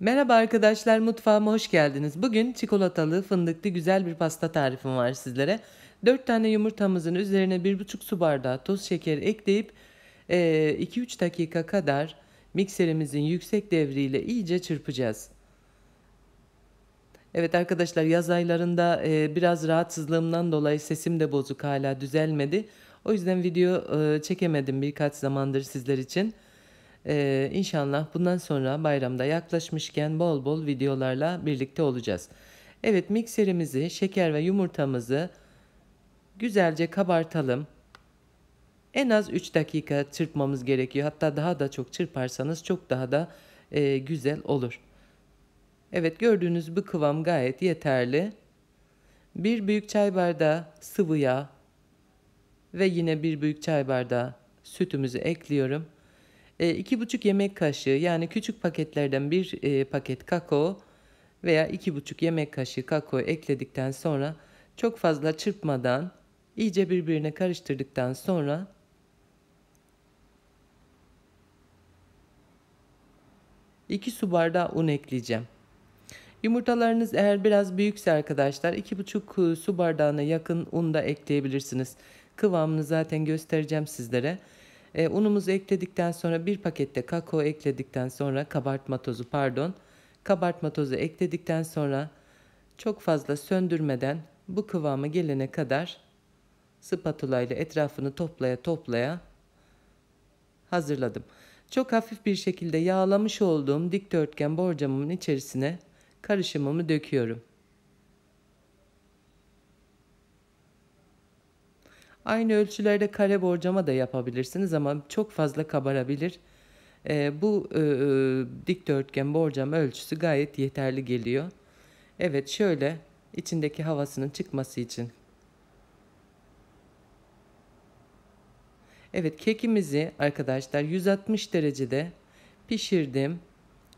Merhaba arkadaşlar mutfağıma hoş geldiniz. Bugün çikolatalı fındıklı güzel bir pasta tarifim var sizlere. 4 tane yumurtamızın üzerine 1,5 su bardağı toz şekeri ekleyip 2-3 dakika kadar mikserimizin yüksek devriyle iyice çırpacağız. Evet arkadaşlar yaz aylarında biraz rahatsızlığımdan dolayı sesim de bozuk hala düzelmedi. O yüzden video çekemedim birkaç zamandır sizler için. Ee, inşallah bundan sonra bayramda yaklaşmışken bol bol videolarla birlikte olacağız. Evet mikserimizi, şeker ve yumurtamızı güzelce kabartalım. En az 3 dakika çırpmamız gerekiyor. Hatta daha da çok çırparsanız çok daha da e, güzel olur. Evet gördüğünüz bu kıvam gayet yeterli. Bir büyük çay bardağı sıvı yağ ve yine bir büyük çay bardağı sütümüzü ekliyorum. E, buçuk yemek kaşığı yani küçük paketlerden bir e, paket kakao veya iki buçuk yemek kaşığı kakao ekledikten sonra çok fazla çırpmadan iyice birbirine karıştırdıktan sonra iki su bardağı un ekleyeceğim. Yumurtalarınız eğer biraz büyükse arkadaşlar iki buçuk e, su bardağına yakın un da ekleyebilirsiniz. Kıvamını zaten göstereceğim sizlere. E, unumuzu ekledikten sonra bir pakette kakao ekledikten sonra kabartma tozu pardon kabartma tozu ekledikten sonra çok fazla söndürmeden bu kıvama gelene kadar spatula ile etrafını toplaya toplaya hazırladım. Çok hafif bir şekilde yağlamış olduğum dikdörtgen borcamımın içerisine karışımımı döküyorum. Aynı ölçülerde kare borcama da yapabilirsiniz ama çok fazla kabarabilir. Ee, e, bu e, dikdörtgen borcama ölçüsü gayet yeterli geliyor. Evet şöyle içindeki havasının çıkması için. Evet kekimizi arkadaşlar 160 derecede pişirdim.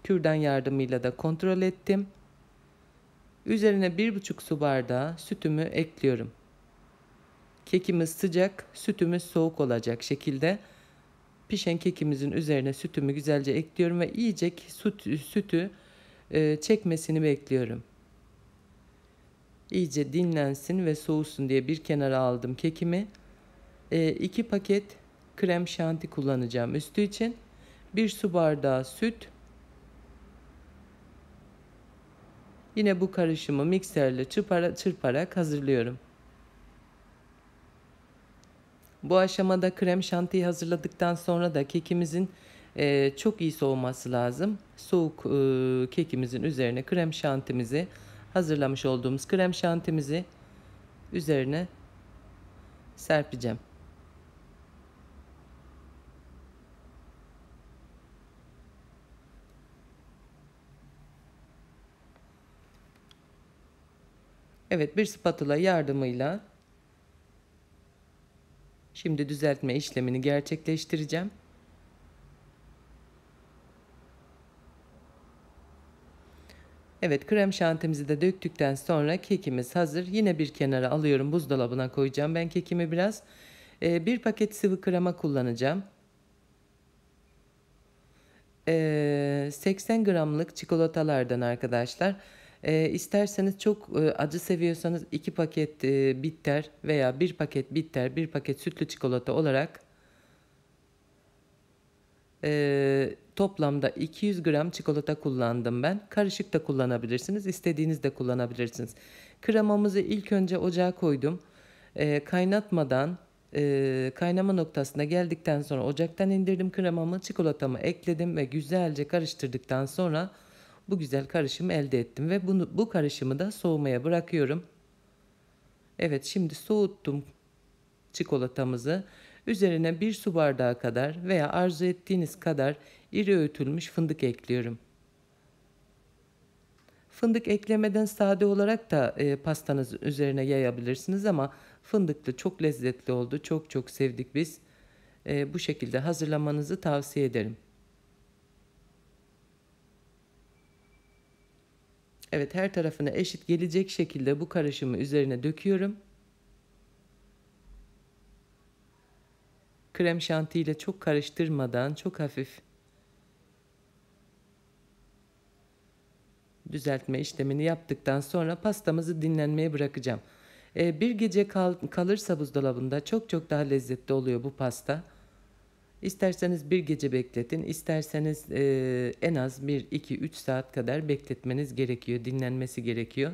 Kürdan yardımıyla da kontrol ettim. Üzerine 1,5 su bardağı sütümü ekliyorum. Kekimiz sıcak, sütümüz soğuk olacak şekilde pişen kekimizin üzerine sütümü güzelce ekliyorum ve iyice süt, sütü e, çekmesini bekliyorum. İyice dinlensin ve soğusun diye bir kenara aldım kekimi. 2 e, iki paket krem şanti kullanacağım üstü için. Bir su bardağı süt. Yine bu karışımı mikserle çırpara, çırparak hazırlıyorum. Bu aşamada krem şantiyi hazırladıktan sonra da kekimizin e, çok iyi soğuması lazım. Soğuk e, kekimizin üzerine krem şantimizi hazırlamış olduğumuz krem şantimizi üzerine serpeceğim. Evet bir spatula yardımıyla Şimdi düzeltme işlemini gerçekleştireceğim. Evet krem şantimizi de döktükten sonra kekimiz hazır. Yine bir kenara alıyorum buzdolabına koyacağım ben kekimi biraz. Ee, bir paket sıvı krema kullanacağım. Ee, 80 gramlık çikolatalardan arkadaşlar. Arkadaşlar. E, isterseniz çok e, acı seviyorsanız iki paket e, bitter veya bir paket bitter, bir paket sütlü çikolata olarak e, toplamda 200 gram çikolata kullandım ben. Karışık da kullanabilirsiniz, istediğiniz de kullanabilirsiniz. Kremamızı ilk önce ocağa koydum. E, kaynatmadan e, kaynama noktasına geldikten sonra ocaktan indirdim kremamı, çikolatamı ekledim ve güzelce karıştırdıktan sonra bu güzel karışımı elde ettim ve bunu bu karışımı da soğumaya bırakıyorum. Evet şimdi soğuttum çikolatamızı. Üzerine bir su bardağı kadar veya arzu ettiğiniz kadar iri öğütülmüş fındık ekliyorum. Fındık eklemeden sade olarak da e, pastanızın üzerine yayabilirsiniz ama fındıklı çok lezzetli oldu. Çok çok sevdik biz. E, bu şekilde hazırlamanızı tavsiye ederim. Evet her tarafına eşit gelecek şekilde bu karışımı üzerine döküyorum. Krem şanti ile çok karıştırmadan çok hafif düzeltme işlemini yaptıktan sonra pastamızı dinlenmeye bırakacağım. Ee, bir gece kal kalırsa buzdolabında çok çok daha lezzetli oluyor bu pasta. İsterseniz bir gece bekletin, isterseniz e, en az bir iki üç saat kadar bekletmeniz gerekiyor, dinlenmesi gerekiyor.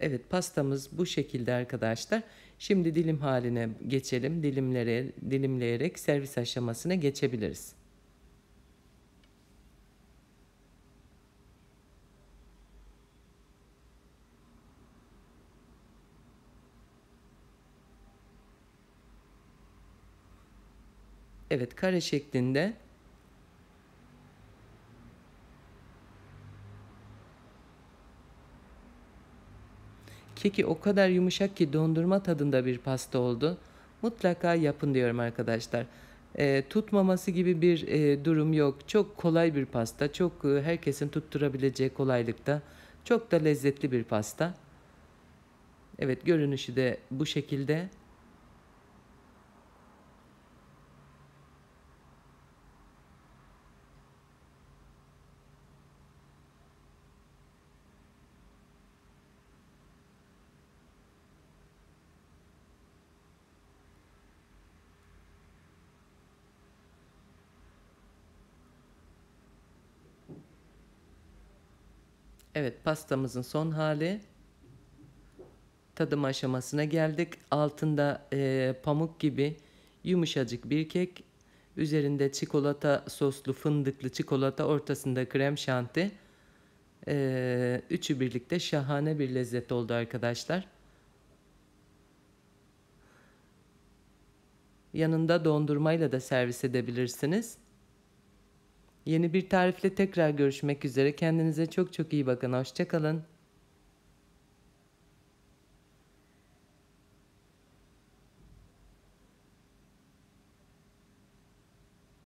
Evet pastamız bu şekilde arkadaşlar. Şimdi dilim haline geçelim. Dilimlere, dilimleyerek servis aşamasına geçebiliriz. Evet kare şeklinde Keki o kadar yumuşak ki dondurma tadında bir pasta oldu. Mutlaka yapın diyorum arkadaşlar. E, tutmaması gibi bir e, durum yok. Çok kolay bir pasta. Çok e, herkesin tutturabileceği kolaylıkta. Çok da lezzetli bir pasta. Evet görünüşü de bu şekilde. Evet pastamızın son hali. Tadım aşamasına geldik. Altında e, pamuk gibi yumuşacık bir kek. Üzerinde çikolata soslu fındıklı çikolata ortasında krem şanti. E, üçü birlikte şahane bir lezzet oldu arkadaşlar. Yanında dondurmayla da servis edebilirsiniz. Yeni bir tarifle tekrar görüşmek üzere. Kendinize çok çok iyi bakın. Hoşçakalın.